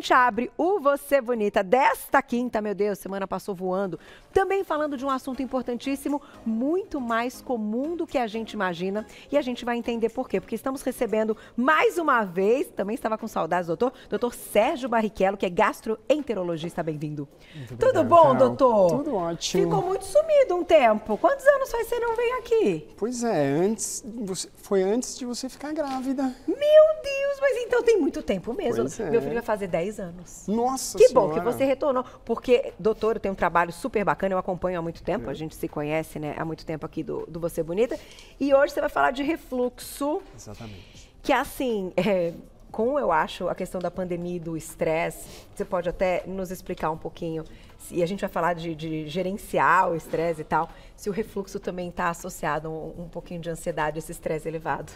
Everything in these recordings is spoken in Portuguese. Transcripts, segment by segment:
gente abre o Você Bonita desta quinta, meu Deus, semana passou voando, também falando de um assunto importantíssimo, muito mais comum do que a gente imagina. E a gente vai entender por quê. Porque estamos recebendo mais uma vez, também estava com saudades, doutor, doutor Sérgio Barrichello, que é gastroenterologista. Bem-vindo. Tudo bom, doutor? Tudo ótimo. Ficou muito sumido um tempo. Quantos anos faz você não vem aqui? Pois é, antes você, foi antes de você ficar grávida. Meu Deus, mas então tem muito tempo mesmo. É. Meu filho vai fazer 10 10 anos. Nossa Que senhora. bom que você retornou, porque, doutor, tem um trabalho super bacana, eu acompanho há muito tempo, é. a gente se conhece né, há muito tempo aqui do, do Você Bonita, e hoje você vai falar de refluxo. Exatamente. Que assim, é, com, eu acho, a questão da pandemia e do estresse, você pode até nos explicar um pouquinho, e a gente vai falar de, de gerenciar o estresse e tal, se o refluxo também está associado a um, um pouquinho de ansiedade, esse estresse elevado.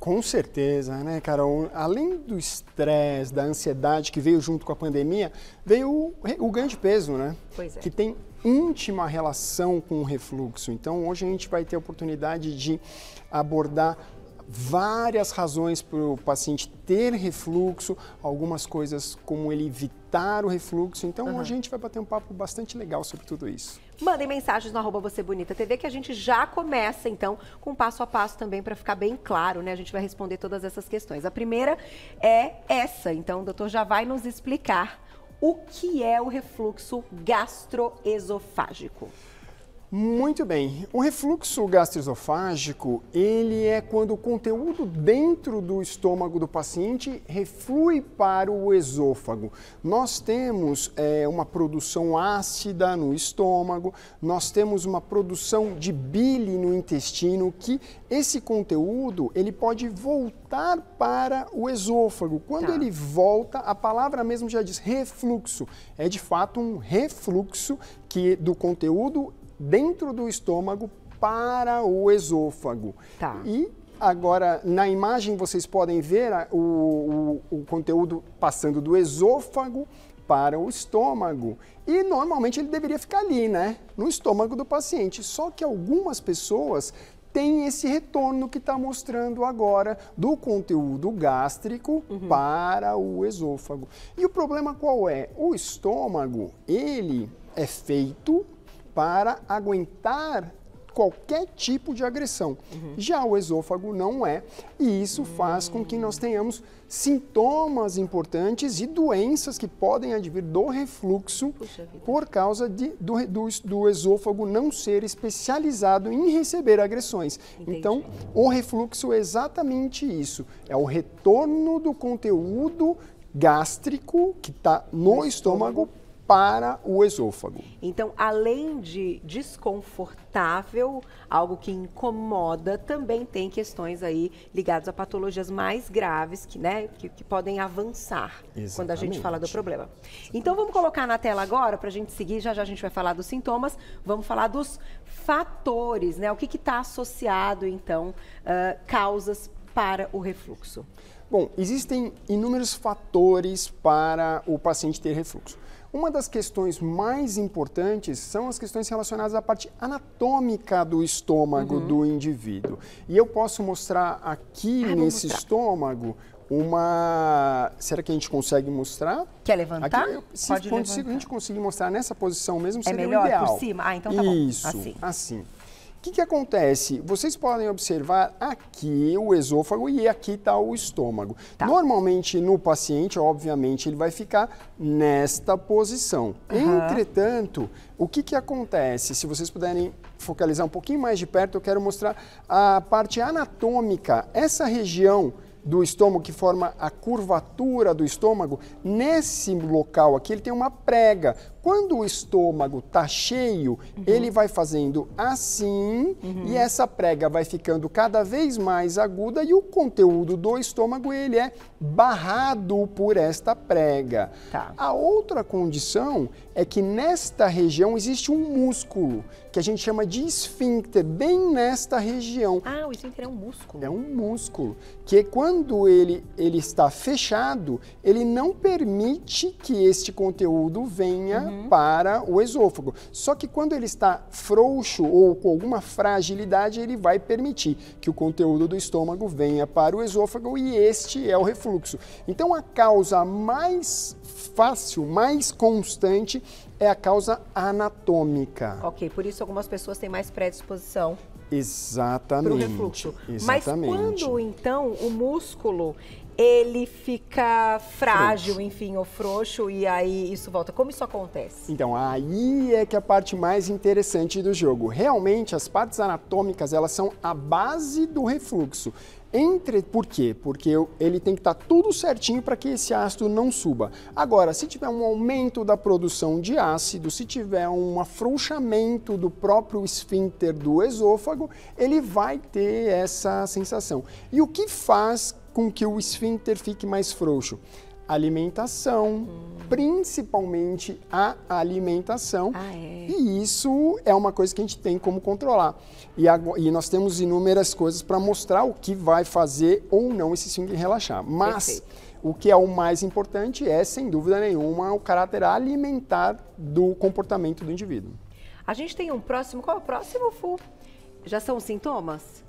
Com certeza, né, Carol? Além do estresse, da ansiedade que veio junto com a pandemia, veio o, o ganho de peso, né? Pois é. Que tem íntima relação com o refluxo. Então, hoje a gente vai ter a oportunidade de abordar várias razões para o paciente ter refluxo, algumas coisas como ele evitar o refluxo. Então uhum. a gente vai bater um papo bastante legal sobre tudo isso. Mandem mensagens no arroba Você Bonita TV que a gente já começa, então, com passo a passo também para ficar bem claro, né? A gente vai responder todas essas questões. A primeira é essa, então o doutor já vai nos explicar o que é o refluxo gastroesofágico. Muito bem. O refluxo gastroesofágico, ele é quando o conteúdo dentro do estômago do paciente reflui para o esôfago. Nós temos é, uma produção ácida no estômago, nós temos uma produção de bile no intestino, que esse conteúdo, ele pode voltar para o esôfago. Quando tá. ele volta, a palavra mesmo já diz refluxo. É de fato um refluxo que do conteúdo dentro do estômago para o esôfago. Tá. E agora, na imagem, vocês podem ver o, o, o conteúdo passando do esôfago para o estômago. E normalmente ele deveria ficar ali, né? No estômago do paciente. Só que algumas pessoas têm esse retorno que está mostrando agora do conteúdo gástrico uhum. para o esôfago. E o problema qual é? O estômago, ele é feito para aguentar qualquer tipo de agressão. Uhum. Já o esôfago não é, e isso faz com que nós tenhamos sintomas importantes e doenças que podem advir do refluxo por causa de, do, do, do, esôfago não ser especializado em receber agressões. Entendi. Então, o refluxo é exatamente isso: é o retorno do conteúdo gástrico que está no, no estômago, estômago para o esôfago. Então, além de desconfortável, algo que incomoda, também tem questões aí ligadas a patologias mais graves que, né, que, que podem avançar Exatamente. quando a gente fala do problema. Então, vamos colocar na tela agora para a gente seguir. Já já a gente vai falar dos sintomas. Vamos falar dos fatores, né? O que está associado então uh, causas para o refluxo? Bom, existem inúmeros fatores para o paciente ter refluxo. Uma das questões mais importantes são as questões relacionadas à parte anatômica do estômago uhum. do indivíduo. E eu posso mostrar aqui ah, nesse estômago uma. Será que a gente consegue mostrar? Quer levantar? Aqui, se, Pode levantar. a gente conseguir mostrar nessa posição mesmo, é seria melhor, o ideal. Por cima? Ah, então tá Isso, bom. Assim. assim. O que, que, acontece? Vocês podem observar aqui o esôfago e aqui está o estômago. Tá. Normalmente, no paciente, obviamente, ele vai ficar nesta posição. Uhum. Entretanto, o que, que acontece? Se vocês puderem focalizar um pouquinho mais de perto, eu quero mostrar a parte anatômica. Essa região do estômago que forma a curvatura do estômago, nesse local aqui ele tem uma prega quando o estômago tá cheio, uhum. ele vai fazendo assim uhum. e essa prega vai ficando cada vez mais aguda e o conteúdo do estômago ele é barrado por esta prega. Tá. A outra condição é que nesta região existe um músculo que a gente chama de esfíncter, bem nesta região. Ah, o esfíncter é um músculo. É um músculo que quando ele ele está fechado, ele não permite que este conteúdo venha uhum uhum. para o esôfago. Só que quando ele está frouxo ou com alguma fragilidade, ele vai permitir que o conteúdo do estômago venha para o esôfago e este é o refluxo. Então a causa mais fácil, mais constante é a causa anatômica. Ok, por isso algumas pessoas têm mais predisposição Exatamente. Para o refluxo. Exatamente. Mas quando então o músculo ele fica frágil, Frouxo. enfim, ou frouxo, e aí isso volta. Como isso acontece? Então, aí é que é a parte mais interessante do jogo. Realmente, as partes anatômicas, elas são a base do refluxo. Entre, por quê? Porque ele tem que estar tá tudo certinho para que esse ácido não suba. Agora, se tiver um aumento da produção de ácido, se tiver um afrouxamento do próprio esfíncter do esôfago, ele vai ter essa sensação. E o que faz com que o esfíncter fique mais frouxo? Alimentação, hum. principalmente a alimentação. Ah, é. E isso é uma coisa que a gente tem como controlar. E, e nós temos inúmeras coisas para mostrar o que vai fazer ou não esse esfíncter relaxar. Mas. Perfeito. O que é o mais importante é, sem dúvida nenhuma, o caráter alimentar do comportamento do indivíduo. A gente tem um próximo. Qual é o próximo, Fu? Já são sintomas?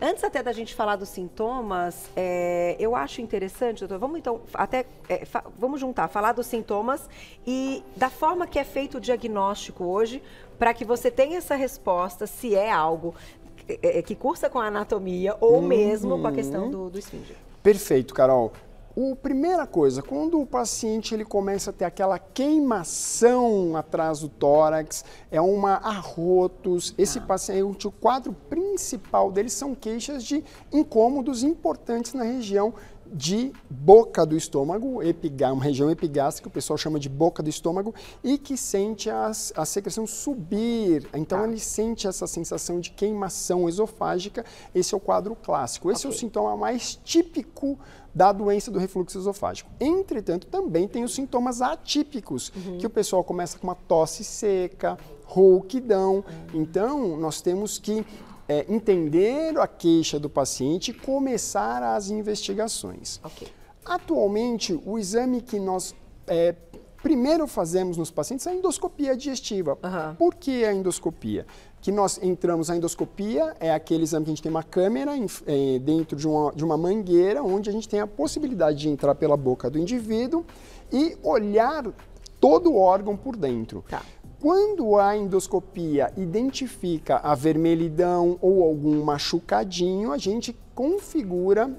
Antes até da gente falar dos sintomas, é, eu acho interessante, doutor, vamos então até é, vamos juntar, falar dos sintomas e da forma que é feito o diagnóstico hoje, para que você tenha essa resposta se é algo que, é, é, que cursa com a anatomia ou uhum. mesmo com a questão uhum. do, do esfíncter. Perfeito, Carol. O, primeira coisa, quando o paciente ele começa a ter aquela queimação atrás do tórax, é uma arrotos, esse ah. paciente, o quadro principal dele são queixas de incômodos importantes na região de boca do estômago, epigá, uma região epigástrica, o pessoal chama de boca do estômago, e que sente as, a secreção subir. Então ah. ele sente essa sensação de queimação esofágica. Esse é o quadro clássico. Esse okay. é o sintoma mais típico da doença do refluxo esofágico. Entretanto, também tem os sintomas atípicos, uhum. que o pessoal começa com uma tosse seca, rouquidão. Uhum. Então, nós temos que é, entender a queixa do paciente e começar as investigações. Okay. Atualmente, o exame que nós é, primeiro fazemos nos pacientes é a endoscopia digestiva. Uhum. Por que a endoscopia? Que nós entramos, a endoscopia é aquele exame que a gente tem uma câmera em, é, dentro de uma, de uma mangueira, onde a gente tem a possibilidade de entrar pela boca do indivíduo e olhar todo o órgão por dentro. Tá. Quando a endoscopia identifica a vermelhidão ou algum machucadinho, a gente configura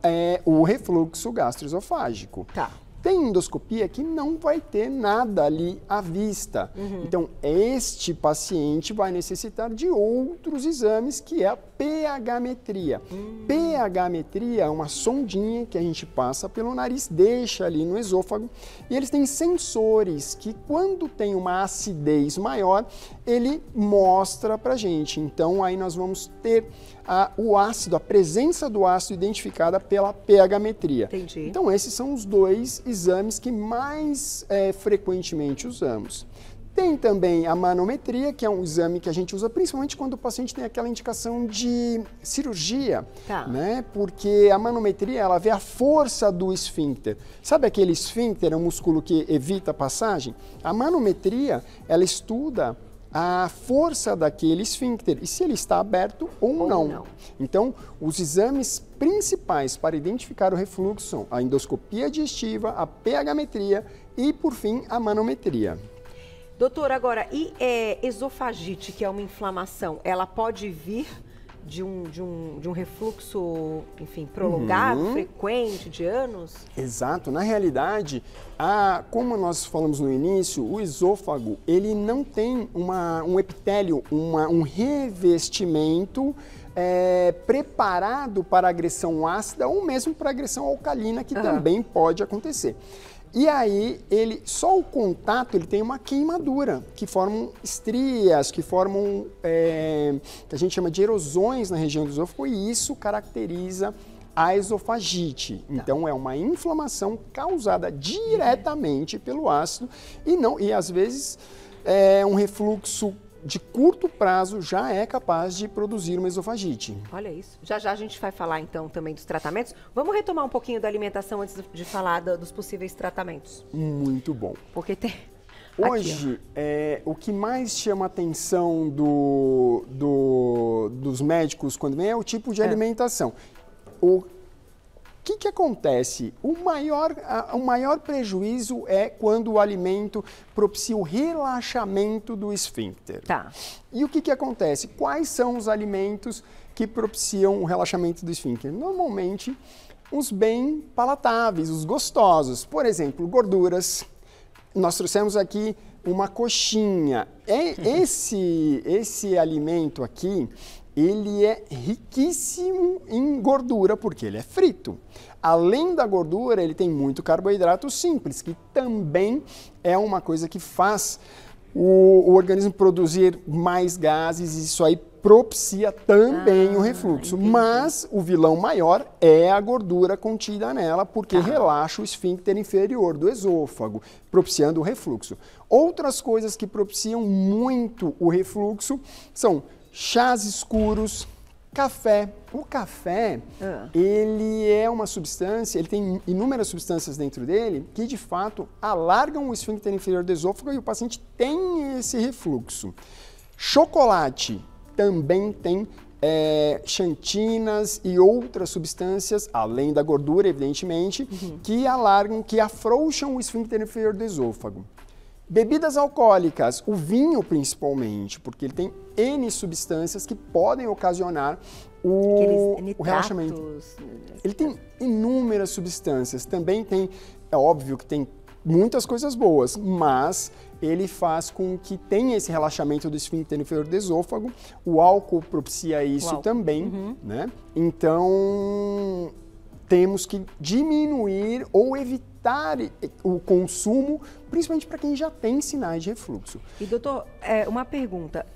é, o refluxo gastroesofágico. Tá. Tem endoscopia que não vai ter nada ali à vista. Uhum. Então, este paciente vai necessitar de outros exames, que é a pH-metria. Uhum. pH-metria é uma sondinha que a gente passa pelo nariz, deixa ali no esôfago, e eles têm sensores que, quando tem uma acidez maior, ele mostra pra gente. Então, aí nós vamos ter a, o ácido, a presença do ácido identificada pela metria. Entendi. Então, esses são os dois exames que mais é, frequentemente usamos. Tem também a manometria, que é um exame que a gente usa principalmente quando o paciente tem aquela indicação de cirurgia, tá. né? Porque a manometria, ela vê a força do esfíncter. Sabe aquele esfíncter, o é um músculo que evita a passagem? A manometria, ela estuda a força daquele esfíncter e se ele está aberto ou, ou não. não. Então, os exames principais para identificar o refluxo são a endoscopia digestiva, a pH metria e, por fim, a manometria. Doutor, agora, e é, esofagite, que é uma inflamação, ela pode vir de um, de um, de um refluxo, enfim, prolongado, uhum. frequente, de anos? Exato. Na realidade, a, como nós falamos no início, o esôfago, ele não tem uma, um epitélio, uma, um revestimento é, preparado para agressão ácida ou mesmo para agressão alcalina, que uhum. também pode acontecer. E aí ele só o contato ele tem uma queimadura que formam estrias, que formam é, que a gente chama de erosões na região do esôfago e isso caracteriza a esofagite. Tá. Então é uma inflamação causada diretamente pelo ácido e não e às vezes é um refluxo de curto prazo já é capaz de produzir uma esofagite. Olha isso. Já já a gente vai falar então também dos tratamentos. Vamos retomar um pouquinho da alimentação antes de falar dos possíveis tratamentos. Muito bom. Porque tem. Hoje, Aqui, é, o que mais chama a atenção do, do, dos médicos quando vem é o tipo de é. alimentação. O, que, que acontece? O maior, a, o maior prejuízo é quando o alimento propicia o relaxamento do esfíncter. Tá. E o que, que acontece? Quais são os alimentos que propiciam o relaxamento do esfíncter? Normalmente, os bem palatáveis, os gostosos. Por exemplo, gorduras. Nós trouxemos aqui uma coxinha. É esse, esse alimento aqui, ele é riquíssimo em gordura porque ele é frito. Além da gordura, ele tem muito carboidrato simples, que também é uma coisa que faz o, o organismo produzir mais gases e isso aí propicia também ah, o refluxo. Entendi. Mas o vilão maior é a gordura contida nela, porque ah. relaxa o esfíncter inferior do esôfago, propiciando o refluxo. Outras coisas que propiciam muito o refluxo são chás escuros, café. O café, ah. ele é uma substância, ele tem inúmeras substâncias dentro dele que, de fato, alargam o esfíncter inferior do esôfago e o paciente tem esse refluxo. Chocolate também tem é, xantinas e outras substâncias, além da gordura, evidentemente, uhum. que alargam, que afrouxam o esfíncter inferior do esôfago. Bebidas alcoólicas, o vinho principalmente, porque ele tem N substâncias que podem ocasionar o, o relaxamento. Né, ele tem inúmeras substâncias, também tem, é óbvio que tem muitas coisas boas, mas ele faz com que tenha esse relaxamento do esfíncter inferior do esôfago. O álcool propicia isso álcool. também, uhum. né? Então, temos que diminuir ou evitar o consumo, principalmente para quem já tem sinais de refluxo. E doutor, é, uma pergunta.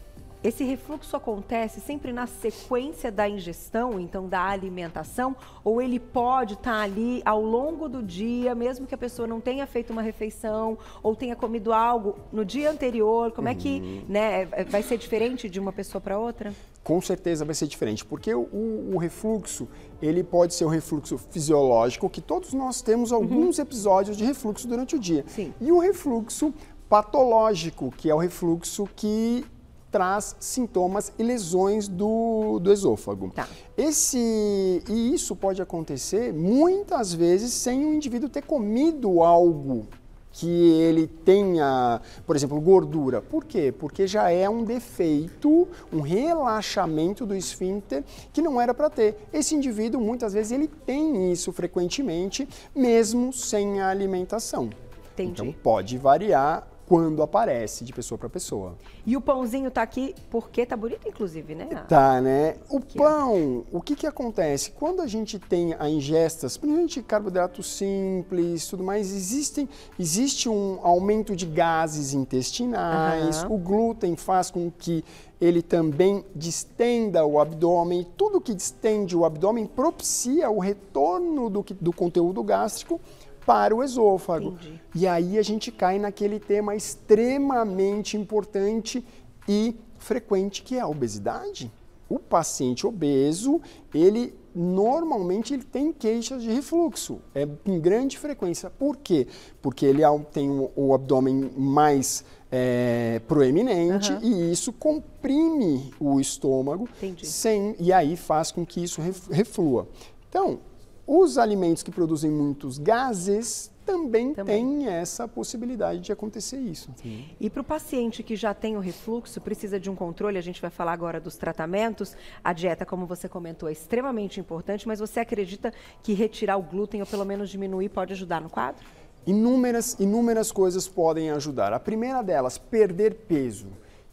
Esse refluxo acontece sempre na sequência da ingestão, então da alimentação, ou ele pode estar tá ali ao longo do dia, mesmo que a pessoa não tenha feito uma refeição ou tenha comido algo no dia anterior? Como é que uhum. né, é, vai ser diferente de uma pessoa para outra? com certeza vai ser diferente, porque o, o, refluxo, ele pode ser um refluxo fisiológico, que todos nós temos uhum. alguns uhum. episódios de refluxo durante o dia. Sim. E o refluxo patológico, que é o refluxo que traz sintomas e lesões do, do esôfago. Tá. Esse, e isso pode acontecer muitas vezes sem o indivíduo ter comido algo que ele tenha, por exemplo, gordura. Por quê? Porque já é um defeito, um relaxamento do esfíncter que não era para ter. Esse indivíduo, muitas vezes, ele tem isso frequentemente, mesmo sem a alimentação. Entendi. Então pode variar quando aparece de pessoa para pessoa. E o pãozinho tá aqui porque tá bonito, inclusive, né? Tá, né? O aqui, pão, ó. o que que acontece? Quando a gente tem a ingestas, principalmente carboidratos simples, tudo mais, existem, existe um aumento de gases intestinais, uhum. o glúten faz com que ele também distenda o abdômen. Tudo que distende o abdômen propicia o retorno do, do conteúdo gástrico para o esôfago. Entendi. E aí a gente cai naquele tema extremamente importante e frequente que é a obesidade. O paciente obeso, ele normalmente ele tem queixas de refluxo, é em grande frequência. Por quê? Porque ele é tem o abdômen mais é, proeminente uhum. e isso comprime o estômago Entendi. sem e aí faz com que isso reflua. Então, os alimentos que produzem muitos gases também, também. têm essa possibilidade de acontecer isso. Sim. E para o paciente que já tem o refluxo, precisa de um controle, a gente vai falar agora dos tratamentos. A dieta, como você comentou, é extremamente importante, mas você acredita que retirar o glúten ou pelo menos diminuir pode ajudar no quadro? Inúmeras, inúmeras coisas podem ajudar. A primeira delas, perder peso.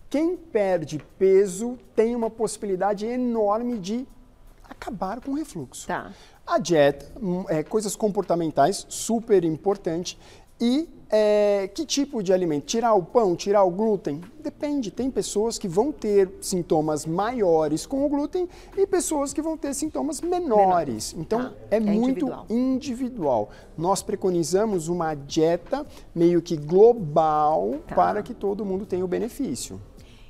Quem perde peso tem uma possibilidade enorme de acabar com o refluxo. Tá. A dieta, hum, é, coisas comportamentais, super importante. E é, que tipo de alimento? Tirar o pão, tirar o glúten? Depende. Tem pessoas que vão ter sintomas maiores com o glúten e pessoas que vão ter sintomas menores. Menor. Então, ah, é, é, muito individual. individual. Nós preconizamos uma dieta meio que global tá. para que todo mundo tenha o benefício.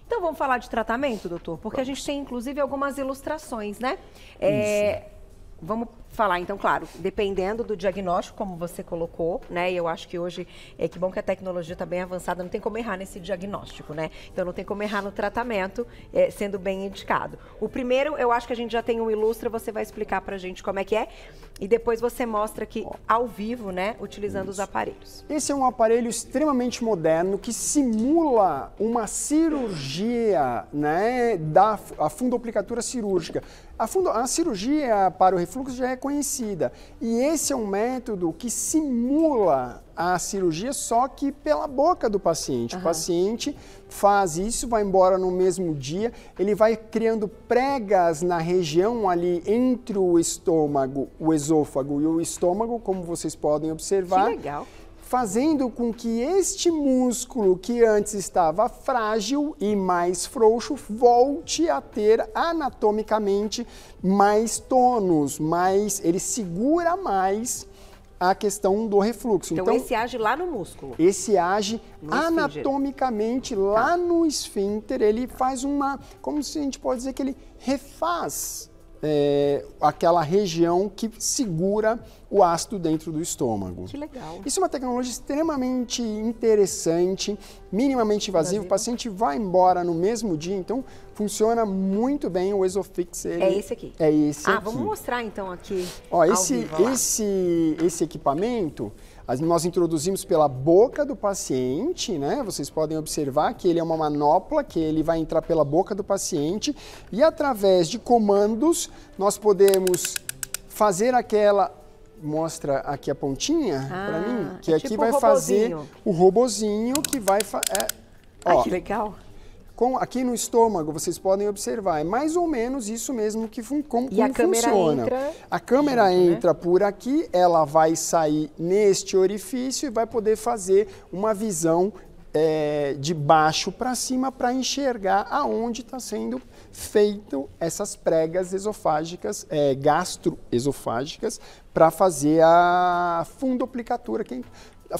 Então, vamos falar de tratamento, doutor? Porque a gente tem, inclusive, algumas ilustrações, né? É, Vamos falar, então, claro, dependendo do diagnóstico, como você colocou, né? E eu acho que hoje é que bom que a tecnologia está bem avançada, não tem como errar nesse diagnóstico, né? Então não tem como errar no tratamento, é, sendo bem indicado. O primeiro, eu acho que a gente já tem um ilustra, você vai explicar para gente como é que é. E depois você mostra aqui ao vivo, né? Utilizando Isso. os aparelhos. Esse é um aparelho extremamente moderno que simula uma cirurgia, né? Da a fundoplicatura cirúrgica. A, fundo, a, cirurgia para o refluxo já é conhecida e esse é um método que simula a cirurgia só que pela boca do paciente. Uhum. O paciente faz isso, vai embora no mesmo dia, ele vai criando pregas na região ali entre o estômago, o esôfago e o estômago, como vocês podem observar. Que legal fazendo com que este músculo que antes estava frágil e mais frouxo volte a ter anatomicamente mais tônus, mais ele segura mais a questão do refluxo. Então, então esse age lá no músculo. Esse age no anatomicamente esfíncter. lá tá. no esfíncter, ele faz uma, como se a gente pode dizer que ele refaz é, aquela região que segura o ácido dentro do estômago. Que legal. Isso é uma tecnologia extremamente interessante, minimamente invasiva. O paciente vai embora no mesmo dia, então funciona muito bem o Exofix. Ele... É esse aqui. É esse. Ah, aqui. vamos mostrar então aqui. Ó, esse, vivo, esse, esse equipamento. Nós introduzimos pela boca do paciente, né? Vocês podem observar que ele é uma manopla, que ele vai entrar pela boca do paciente e através de comandos nós podemos fazer aquela mostra aqui a pontinha ah, para mim, que é aqui tipo vai fazer o robozinho que vai é, ó, Ai, ah, que legal com, aqui no estômago, vocês podem observar, é mais ou menos isso mesmo que fun, como a funciona. Entra, a câmera junto, né? entra né? por aqui, ela vai sair neste orifício e vai poder fazer uma visão é, de baixo para cima para enxergar aonde está sendo feito essas pregas esofágicas, é, gastroesofágicas, para fazer a fundoplicatura, que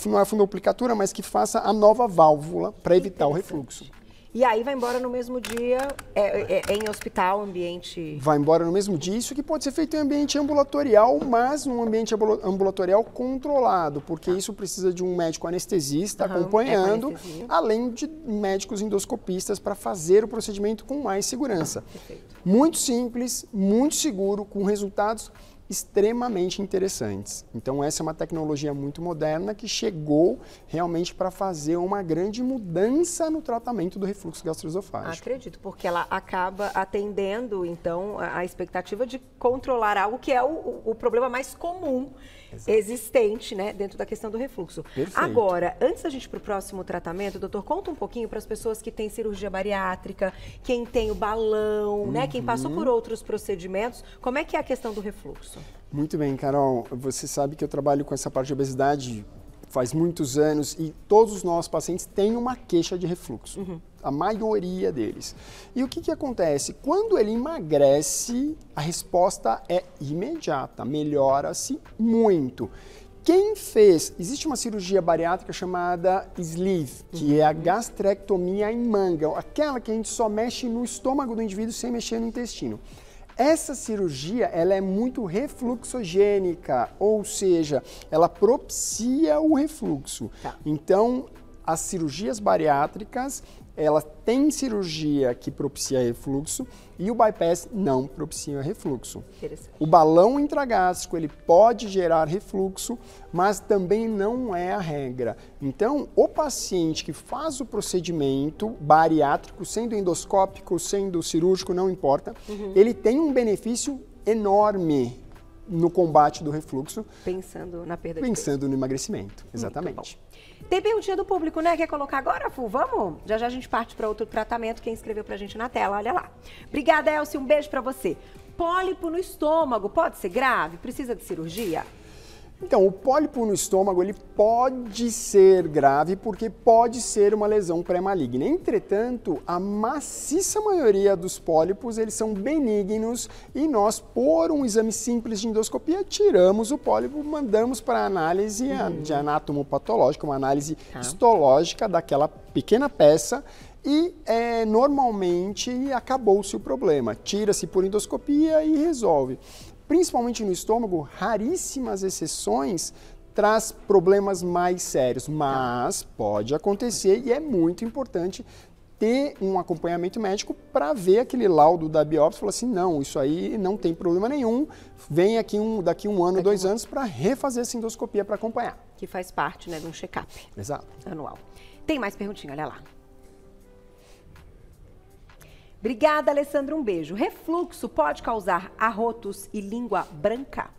não é a fundoplicatura, mas que faça a nova válvula para evitar o refluxo. E aí vai embora no mesmo dia, é, é, é, em hospital, ambiente... Vai embora no mesmo dia, isso que pode ser feito em ambiente ambulatorial, mas num ambiente ambulatorial controlado, porque ah. isso precisa de um médico anestesista uhum, acompanhando, é além de médicos endoscopistas para fazer o procedimento com mais segurança. Perfeito. Muito simples, muito seguro, com resultados extremamente interessantes. Então, essa é uma tecnologia muito moderna que chegou realmente para fazer uma grande mudança no tratamento do refluxo gastroesofágico. Acredito, porque ela acaba atendendo, então, a expectativa de controlar algo que é o, o problema mais comum Exato. existente, né, dentro da questão do refluxo. Perfeito. Agora, antes da gente ir para o próximo tratamento, doutor, conta um pouquinho para as pessoas que têm cirurgia bariátrica, quem tem o balão, uhum. né, quem passou por uhum. outros procedimentos, como é que é a questão do refluxo? Muito bem, Carol. Você sabe que eu trabalho com essa parte de obesidade faz muitos anos e todos os nossos pacientes têm uma queixa de refluxo. Uhum a maioria deles. E o que, que acontece? Quando ele emagrece, a resposta é imediata, melhora-se muito. Quem fez? Existe uma cirurgia bariátrica chamada sleeve, que uhum. é a uhum. gastrectomia em manga, aquela que a gente só mexe no estômago do indivíduo sem mexer no intestino. Essa cirurgia ela é muito refluxogênica, ou seja, ela propicia o refluxo. Tá. Então, as cirurgias bariátricas, ela tem cirurgia que propicia refluxo e o bypass não propicia refluxo. O balão intragástrico, ele pode gerar refluxo, mas também não é a regra. Então, o paciente que faz o procedimento bariátrico, sendo endoscópico, sendo cirúrgico, não importa, uhum. ele tem um benefício enorme no combate do refluxo. Pensando na perda de Pensando no emagrecimento, exatamente. Tem perguntinha do público, né? Quer colocar agora, Fu? Vamos? Já já a gente parte para outro tratamento. Quem escreveu pra gente na tela, olha lá. Obrigada, Elcio. Um beijo para você. Pólipo no estômago, pode ser grave? Precisa de cirurgia? Então, o pólipo no estômago ele pode ser grave porque pode ser uma lesão pré-maligna. Entretanto, a maciça maioria dos pólipos eles são benignos e nós, por um exame simples de endoscopia, tiramos o pólipo, mandamos para análise uhum. de anátomo patológico, uma análise tá. histológica daquela pequena peça e é, normalmente acabou-se o problema. Tira-se por endoscopia e resolve principalmente no estômago, raríssimas exceções, traz problemas mais sérios, mas pode acontecer e é muito importante ter um acompanhamento médico para ver aquele laudo da biópsia e falar assim, não, isso aí não tem problema nenhum, vem aqui um, daqui um ano, daqui dois um... anos para refazer essa endoscopia para acompanhar. Que faz parte né, de um check-up anual. Tem mais perguntinha, olha lá. Obrigada, Alessandra. Um beijo. Refluxo pode causar arrotos e língua branca?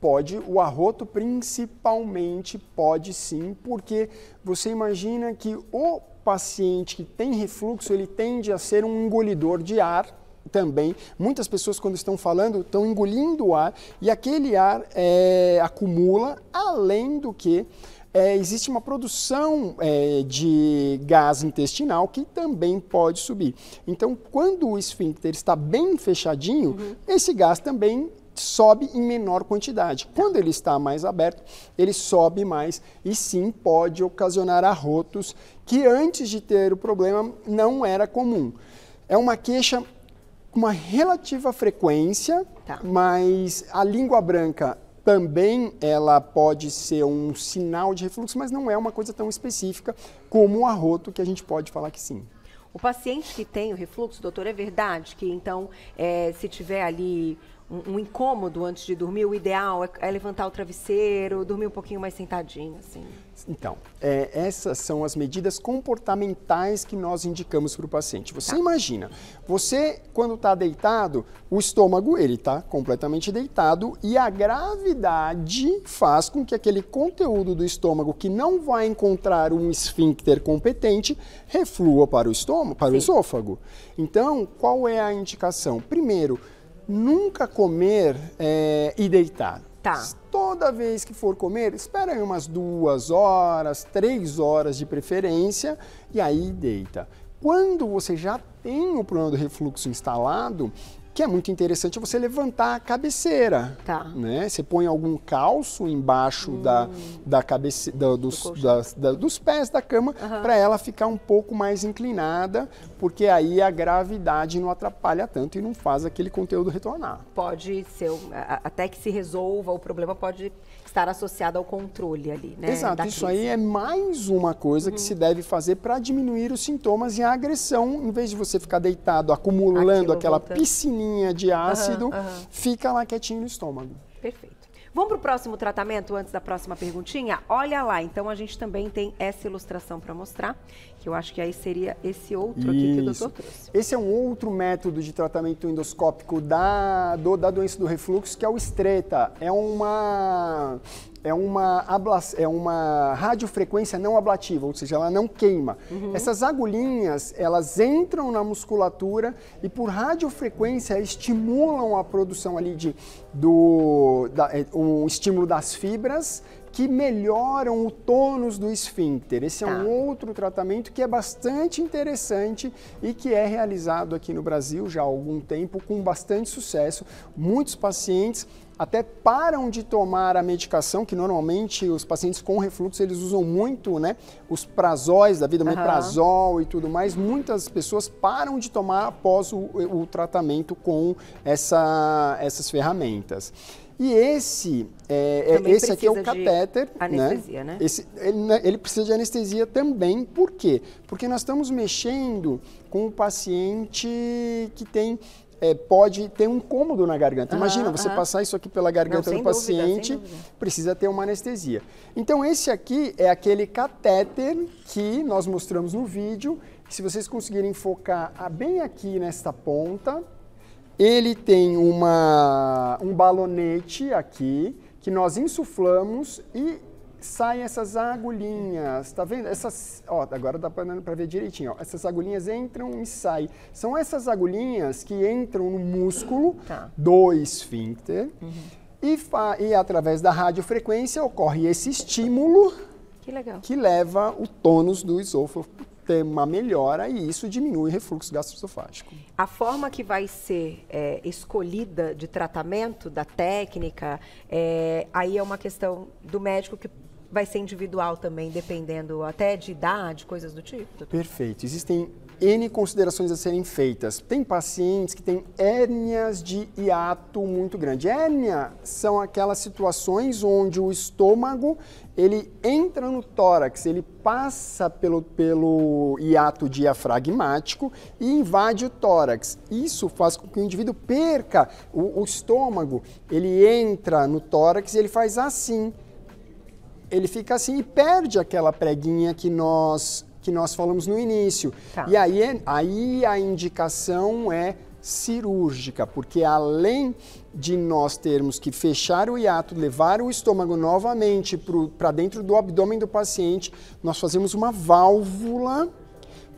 Pode, o arroto principalmente pode sim, porque você imagina que o paciente que tem refluxo, ele tende a ser um engolidor de ar, também, muitas pessoas quando estão falando estão engolindo o ar e aquele ar é, acumula, além do que é, existe uma produção é, de gás intestinal que também pode subir. Então, quando o esfíncter está bem fechadinho, uhum. esse gás também sobe em menor quantidade. Quando ele está mais aberto, ele sobe mais e sim pode ocasionar arrotos que antes de ter o problema não era comum. É uma queixa com uma relativa frequência, tá. mas a língua branca também ela pode ser um sinal de refluxo, mas não é uma coisa tão específica como o arroto, que a gente pode falar que sim. O paciente que tem o refluxo, doutor, é verdade que então, é, se tiver ali um, um, incômodo antes de dormir, o ideal é, é, levantar o travesseiro, dormir um pouquinho mais sentadinho, assim. Então, é, essas são as medidas comportamentais que nós indicamos para o paciente. Você tá. imagina, você quando está deitado, o estômago ele está completamente deitado e a gravidade faz com que aquele conteúdo do estômago que não vai encontrar um esfíncter competente reflua para o estômago, para Sim. o esôfago. Então, qual é a indicação? Primeiro, nunca comer é, e deitar. Tá. Toda vez que for comer, espera aí umas duas horas, três horas de preferência, e aí deita. Quando você já tem o problema do refluxo instalado, que é muito interessante é você levantar a cabeceira. Tá. Né? Você põe algum calço embaixo hum. da, da cabece, da, dos, Do da, dos pés da cama para ela ficar um pouco mais inclinada, porque aí a gravidade não atrapalha tanto e não faz aquele conteúdo retornar. Pode ser, até que se resolva o problema, pode estar associado ao controle ali, né? Exato, isso aí é mais uma coisa uhum. que se deve fazer para diminuir os sintomas e a agressão, em vez de você ficar deitado acumulando Aquilo aquela voltando. piscininha de ácido, uhum, uhum. fica lá quietinho no estômago. Perfeito. Vamos para o próximo tratamento antes da próxima perguntinha? Olha lá, então a gente também tem essa ilustração para mostrar, que eu acho que aí seria esse outro aqui Isso. que o doutor trouxe. Esse é um outro método de tratamento endoscópico da, do, da doença do refluxo, que é o estreta. É uma é uma, é uma radiofrequência não ablativa, ou seja, ela não queima. Uhum. Essas agulhinhas, elas entram na musculatura e por radiofrequência estimulam a produção ali de do, da, é, um estímulo das fibras que melhoram o tônus do esfíncter. Esse tá. é um tá. outro tratamento que é bastante interessante e que é realizado aqui no Brasil já há algum tempo com bastante sucesso. Muitos pacientes até param de tomar a medicação, que normalmente os pacientes com refluxo, eles usam muito, né? Os prazóis da vida, o né, meprazol e tudo mais. Muitas pessoas param de tomar após o, o tratamento com essa, essas ferramentas. E esse, é, é esse aqui é o catéter. Né? Anestesia, né? né? Esse, ele, né, ele, precisa de anestesia também. Por quê? Porque nós estamos mexendo com o paciente que tem é, pode ter um cômodo na garganta. Imagina, você passar isso aqui pela garganta Não, do paciente, dúvida. precisa ter uma anestesia. Então, esse aqui é aquele catéter que nós mostramos no vídeo. Se vocês conseguirem focar bem aqui nesta ponta, ele tem uma, um balonete aqui que nós insuflamos e saem essas agulhinhas, tá vendo? Essas, ó, agora dá para ver direitinho, ó. Essas agulhinhas entram e saem. São essas agulhinhas que entram no músculo tá. do esfíncter uhum. e, e através da radiofrequência ocorre esse estímulo que, que leva o tônus do esôfago ter uma melhora e isso diminui o refluxo gastroesofágico. A forma que vai ser é, escolhida de tratamento da técnica, é, aí é uma questão do médico que vai ser individual também, dependendo até de idade, coisas do tipo? Doutor? Perfeito. Existem N considerações a serem feitas. Tem pacientes que têm hérnias de hiato muito grande. Hérnia são aquelas situações onde o estômago ele entra no tórax, ele passa pelo, pelo hiato diafragmático e invade o tórax. Isso faz com que o indivíduo perca o, o estômago, ele entra no tórax e ele faz assim ele fica assim e perde aquela preguinha que nós que nós falamos no início. Tá. E aí, aí a indicação é cirúrgica, porque além de nós termos que fechar o hiato, levar o estômago novamente para dentro do abdômen do paciente, nós fazemos uma válvula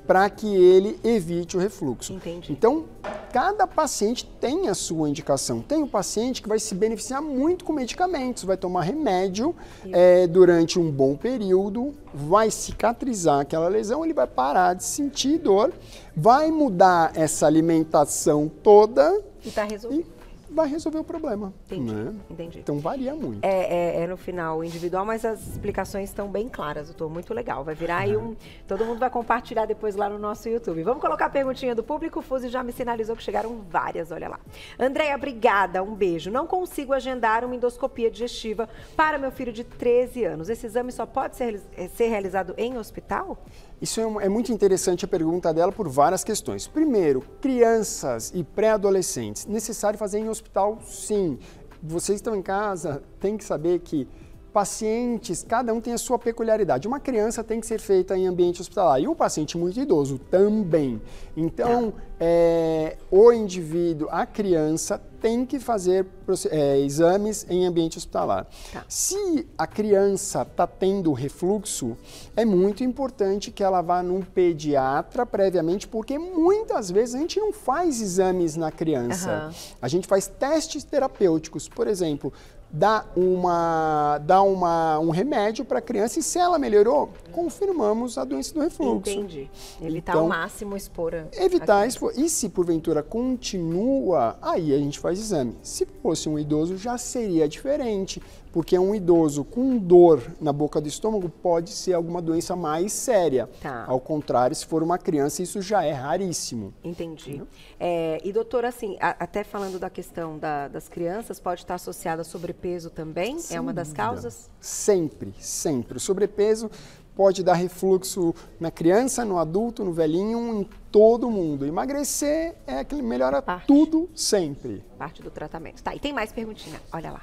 para que ele evite o refluxo. Entendi. Então, cada paciente tem a sua indicação. Tem um paciente que vai se beneficiar muito com medicamentos, vai tomar remédio é, durante um bom período, vai cicatrizar aquela lesão, ele vai parar de sentir dor, vai mudar essa alimentação toda. E tá resolvido. E vai resolver o problema. Entendi. Né? Entendi. Então varia muito. É, é, é, no final individual, mas as explicações estão bem claras, doutor. Muito legal. Vai virar aí é. um. Todo mundo vai compartilhar depois lá no nosso YouTube. Vamos colocar a perguntinha do público. O Fuse já me sinalizou que chegaram várias, olha lá. Andréia, obrigada. Um beijo. Não consigo agendar uma endoscopia digestiva para meu filho de 13 anos. Esse exame só pode ser, ser realizado em hospital? Isso é, um, é, muito interessante a pergunta dela por várias questões. Primeiro, crianças e pré-adolescentes, necessário fazer em hospital? Sim. Vocês estão em casa, tem que saber que pacientes, cada um tem a sua peculiaridade. Uma criança tem que ser feita em ambiente hospitalar e um paciente muito idoso também. Então, é. é, o indivíduo, a criança, tem que fazer é, exames em ambiente hospitalar. Tá. Se a criança está tendo refluxo, é muito importante que ela vá num pediatra previamente, porque muitas vezes a gente não faz exames na criança. Uhum. A gente faz testes terapêuticos. Por exemplo, dá, uma, dá uma, um remédio para a criança e se ela melhorou, confirmamos a doença do refluxo. Entendi. Evitar tá então, ao máximo expor a Evitar tá expor. E se porventura continua, aí a gente faz exame. Se fosse um idoso, já seria diferente porque um idoso com dor na boca do estômago pode ser alguma doença mais séria. Tá. Ao contrário, se for uma criança, isso já é raríssimo. Entendi. Uhum. É, e doutora, assim, a, até falando da questão da, das crianças, pode estar associada a sobrepeso também? é uma das causas? Sempre, sempre. O sobrepeso pode dar refluxo na criança, no adulto, no velhinho, em todo mundo. Emagrecer é aquele melhora Parte. tudo sempre. Parte do tratamento. Tá, e tem mais perguntinha. Olha lá.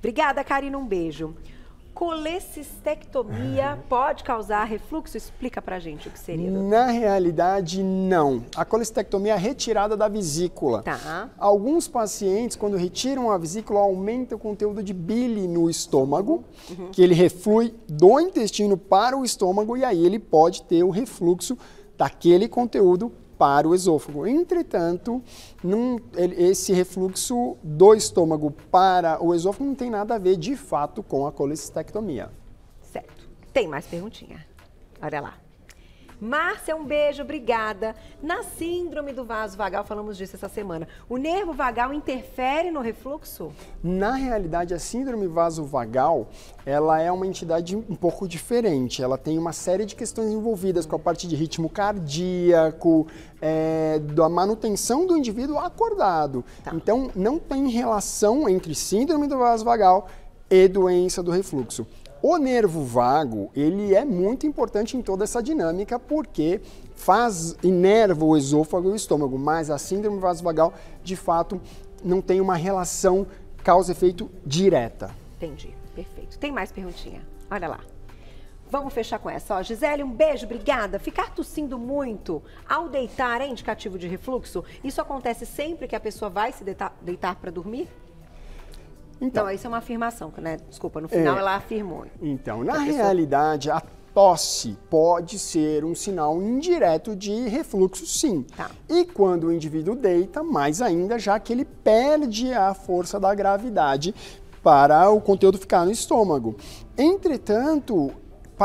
Obrigada, Karina. Um beijo. Colecistectomia uhum. pode causar refluxo? Explica pra gente o que seria. Doutor. Na realidade, não. A colecistectomia é a retirada da vesícula. Tá. Alguns pacientes, quando retiram a vesícula, aumenta o conteúdo de bile no estômago, uhum. que ele reflui do intestino para o estômago e aí ele pode ter o refluxo daquele conteúdo para o esôfago. Entretanto, num, esse refluxo do estômago para o esôfago não tem nada a ver de fato com a colecistectomia. Certo. Tem mais perguntinha? Olha lá. Márcia, um beijo, obrigada. Na síndrome do vaso vagal, falamos disso essa semana. O nervo vagal interfere no refluxo? Na realidade, a síndrome vaso vagal, ela é uma entidade um pouco diferente. Ela tem uma série de questões envolvidas com a parte de ritmo cardíaco, é, da manutenção do indivíduo acordado. Tá. Então, não tem relação entre síndrome do vaso vagal e doença do refluxo. O nervo vago, ele é muito importante em toda essa dinâmica porque faz inerva o esôfago e o estômago, mas a síndrome vasovagal, de fato, não tem uma relação causa-efeito direta. Entendi, perfeito. Tem mais perguntinha? Olha lá. Vamos fechar com essa, ó. Gisele, um beijo, obrigada. Ficar tossindo muito ao deitar é indicativo de refluxo? Isso acontece sempre que a pessoa vai se deitar, deitar para dormir? Então, não, isso é uma afirmação, né? Desculpa, no final é, ela afirmou. Então, na a realidade, pessoa... a tosse pode ser um sinal indireto de refluxo, sim. Tá. E quando o indivíduo deita, mais ainda, já que ele perde a força da gravidade para o conteúdo ficar no estômago. Entretanto,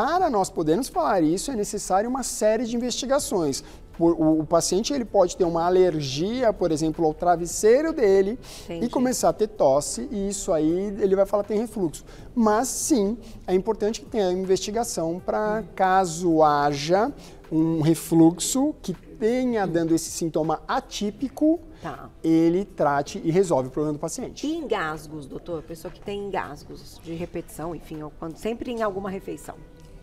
para nós podermos falar isso, é necessário uma série de investigações. O, o paciente ele pode ter uma alergia, por exemplo, ao travesseiro dele Entendi. e começar a ter tosse, e isso aí ele vai falar tem refluxo. Mas sim, é importante que tenha investigação para hum. caso haja um refluxo que tenha dando esse sintoma atípico, tá. ele trate e resolve o problema do paciente. E engasgos, doutor? Pessoa que tem engasgos de repetição, enfim, quando, sempre em alguma refeição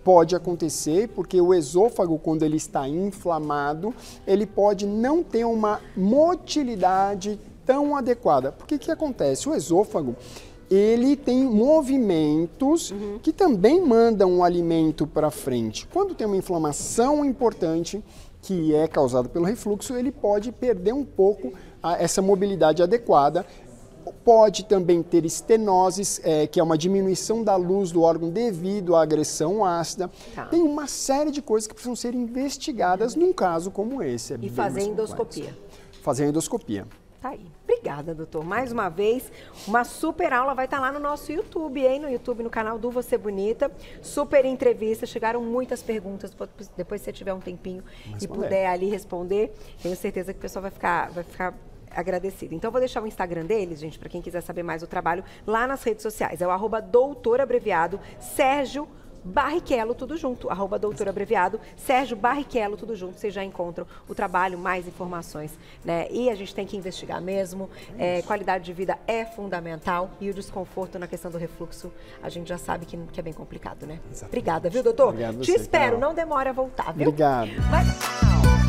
pode acontecer porque o esôfago, quando ele está inflamado, ele pode não ter uma motilidade tão adequada. Porque que acontece? O esôfago ele tem movimentos uhum. que também mandam o alimento para frente. Quando tem uma inflamação importante, que é causada pelo refluxo, ele pode perder um pouco a, essa mobilidade adequada Pode também ter estenoses, é, que é uma diminuição da luz do órgão devido à agressão ácida. Tá. Tem uma série de coisas que precisam ser investigadas num caso como esse. É e fazer endoscopia. fazendo Fazer endoscopia. Tá aí. Obrigada, doutor. Mais uma vez, uma super aula vai estar tá lá no nosso YouTube, hein? No YouTube, no canal do Você Bonita. Super entrevista. Chegaram muitas perguntas. Depois, se você tiver um tempinho e puder ali responder, tenho certeza que o pessoal vai ficar, vai ficar agradecida. Então, vou deixar o Instagram deles, gente, para quem quiser saber mais o trabalho, lá nas redes sociais. É o arroba doutor abreviado Sérgio Barrichello, tudo junto, arroba doutor abreviado, Sérgio Barrichello, tudo junto, vocês já encontram o trabalho, mais informações, né? E a gente tem que investigar mesmo, é, qualidade de vida é fundamental e o desconforto na questão do refluxo, a gente já sabe que, que é bem complicado, né? Exatamente. Obrigada, viu, doutor? Obrigado Te você, espero, não demora a voltar, viu? Obrigado. Mas...